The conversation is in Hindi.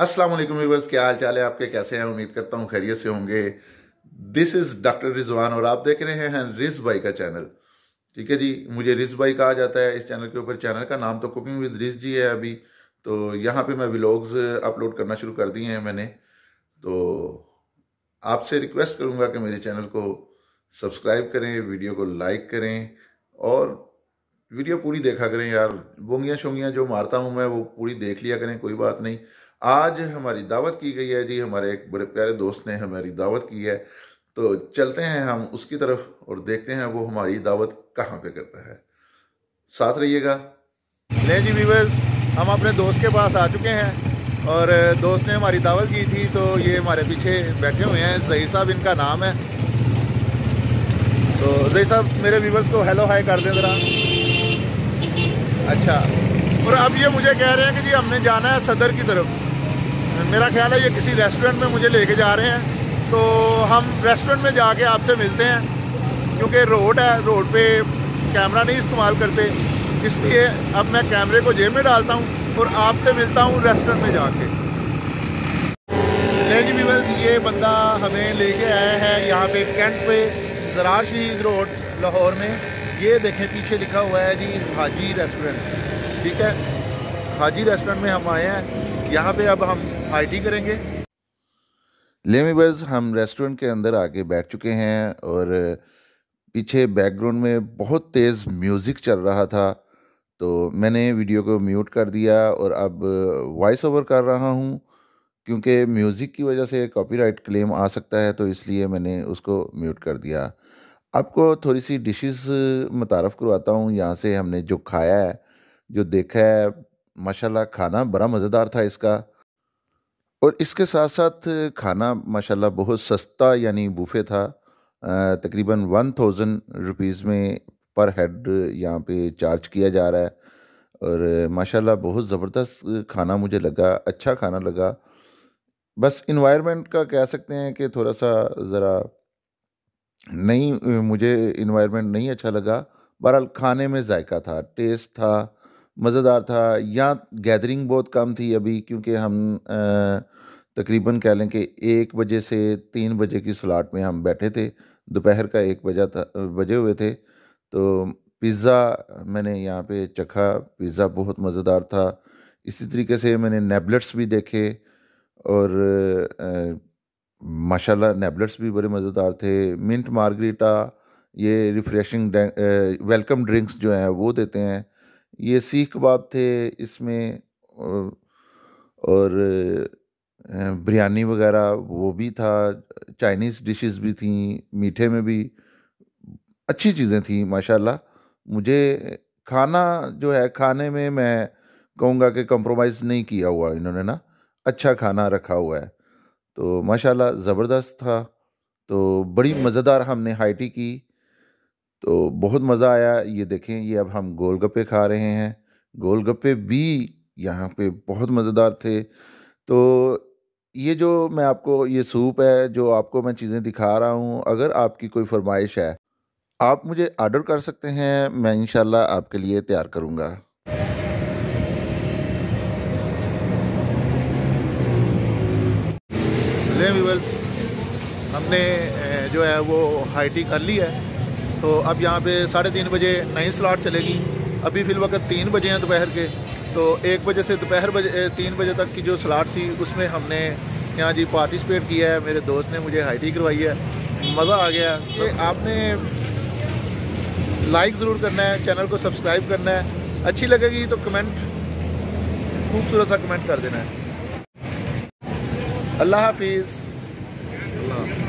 अस्सलाम वालेकुम क्या हाल चाल है आपके कैसे हैं उम्मीद करता हूँ खैरियत से होंगे दिस इज़ डॉक्टर रिजवान और आप देख रहे हैं रिज भाई का चैनल ठीक है जी मुझे रिज भाई कहा जाता है इस चैनल के ऊपर चैनल का नाम तो कुकिंग विद रिज जी है अभी तो यहाँ पे मैं व्लॉग्स अपलोड करना शुरू कर दिए हैं मैंने तो आपसे रिक्वेस्ट करूँगा कि मेरे चैनल को सब्सक्राइब करें वीडियो को लाइक करें और वीडियो पूरी देखा करें यार बोंगियाँ शोंगियाँ जो मारता हूँ मैं वो पूरी देख लिया करें कोई बात नहीं आज हमारी दावत की गई है जी हमारे एक बड़े प्यारे दोस्त ने हमारी दावत की है तो चलते हैं हम उसकी तरफ और देखते हैं वो हमारी दावत कहाँ पे करता है साथ रहिएगा नहीं जी वीवर्स हम अपने दोस्त के पास आ चुके हैं और दोस्त ने हमारी दावत की थी तो ये हमारे पीछे बैठे हुए हैं जही साहब इनका नाम है तो जही साहब मेरे व्यूवर्स को हेलो हाय कर दें ज़रा अच्छा और अब ये मुझे कह रहे हैं कि जी हमने जाना है सदर की तरफ मेरा ख्याल है ये किसी रेस्टोरेंट में मुझे लेके जा रहे हैं तो हम रेस्टोरेंट में जाके आपसे मिलते हैं क्योंकि रोड है रोड पे कैमरा नहीं इस्तेमाल करते इसलिए अब मैं कैमरे को जेब में डालता हूँ और आपसे मिलता हूँ रेस्टोरेंट में जाके नहीं जी ये बंदा हमें लेके आया है यहाँ पे कैंट पे जरार शहीद रोड लाहौर में ये देखें पीछे लिखा हुआ है जी हाजी रेस्टोरेंट ठीक है हाजी रेस्टोरेंट में हम आए हैं यहाँ पे अब हम आईटी करेंगे लेमी बस हम रेस्टोरेंट के अंदर आके बैठ चुके हैं और पीछे बैकग्राउंड में बहुत तेज़ म्यूज़िक चल रहा था तो मैंने वीडियो को म्यूट कर दिया और अब वॉइस ओवर कर रहा हूँ क्योंकि म्यूज़िक की वजह से कॉपीराइट क्लेम आ सकता है तो इसलिए मैंने उसको म्यूट कर दिया आपको थोड़ी सी डिशेस मुतारफ़ करवाता हूँ यहाँ से हमने जो खाया है जो देखा है माशाल्लाह खाना बड़ा मज़ेदार था इसका और इसके साथ साथ खाना माशाल्लाह बहुत सस्ता यानी बूफे था तकरीबन वन थाउजेंड रुपीज़ में पर हेड यहाँ पे चार्ज किया जा रहा है और माशाल्लाह बहुत ज़बरदस्त खाना मुझे लगा अच्छा खाना लगा बस इन्वायरमेंट का कह सकते हैं कि थोड़ा सा ज़रा नहीं मुझे इन्वायरमेंट नहीं अच्छा लगा बहरहाल खाने में जायका था टेस्ट था मज़ेदार था या गैदरिंग बहुत कम थी अभी क्योंकि हम तकरीबन कह लें कि एक बजे से तीन बजे की स्लाट में हम बैठे थे दोपहर का एक बजा था बजे हुए थे तो पिज़्ज़ा मैंने यहाँ पे चखा पिज़्ज़ा बहुत मज़ेदार था इसी तरीके से मैंने नेबलेट्स भी देखे और माशाल्लाह नेबलेट्स भी बड़े मज़ेदार थे मिंट मार्गरीटा ये रिफ़्रेशिंग वेलकम ड्रिंक्स जो हैं वो देते हैं ये सीख कबाब थे इसमें और, बिरयानी वगैरह वो भी था चाइनीज़ डिशेस भी थी मीठे में भी अच्छी चीज़ें थी माशाल्लाह मुझे खाना जो है खाने में मैं कहूँगा कि कंप्रोमाइज़ नहीं किया हुआ इन्होंने ना अच्छा खाना रखा हुआ है तो माशाल्लाह ज़बरदस्त था तो बड़ी मज़ेदार हमने हाइटी की तो बहुत मज़ा आया ये देखें ये अब हम गोलगप्पे खा रहे हैं गोलगप्पे भी यहाँ पे बहुत मज़ेदार थे तो ये जो मैं आपको ये सूप है जो आपको मैं चीज़ें दिखा रहा हूँ अगर आपकी कोई फरमाइश है आप मुझे आर्डर कर सकते हैं मैं इन आपके लिए तैयार करूँगा हमने जो है वो हाइटी कर ली है तो अब यहाँ पे साढ़े तीन बजे नई स्लाट चलेगी अभी फिल वक्त तीन बजे हैं दोपहर के तो एक बजे से दोपहर बजे तीन बजे तक की जो स्लाट थी उसमें हमने यहाँ जी पार्टिसिपेट किया है मेरे दोस्त ने मुझे हाई टी करवाई है मज़ा आ गया ये आपने लाइक ज़रूर करना है चैनल को सब्सक्राइब करना है अच्छी लगेगी तो कमेंट खूबसूरत सा कमेंट कर देना है अल्लाह हाफिज़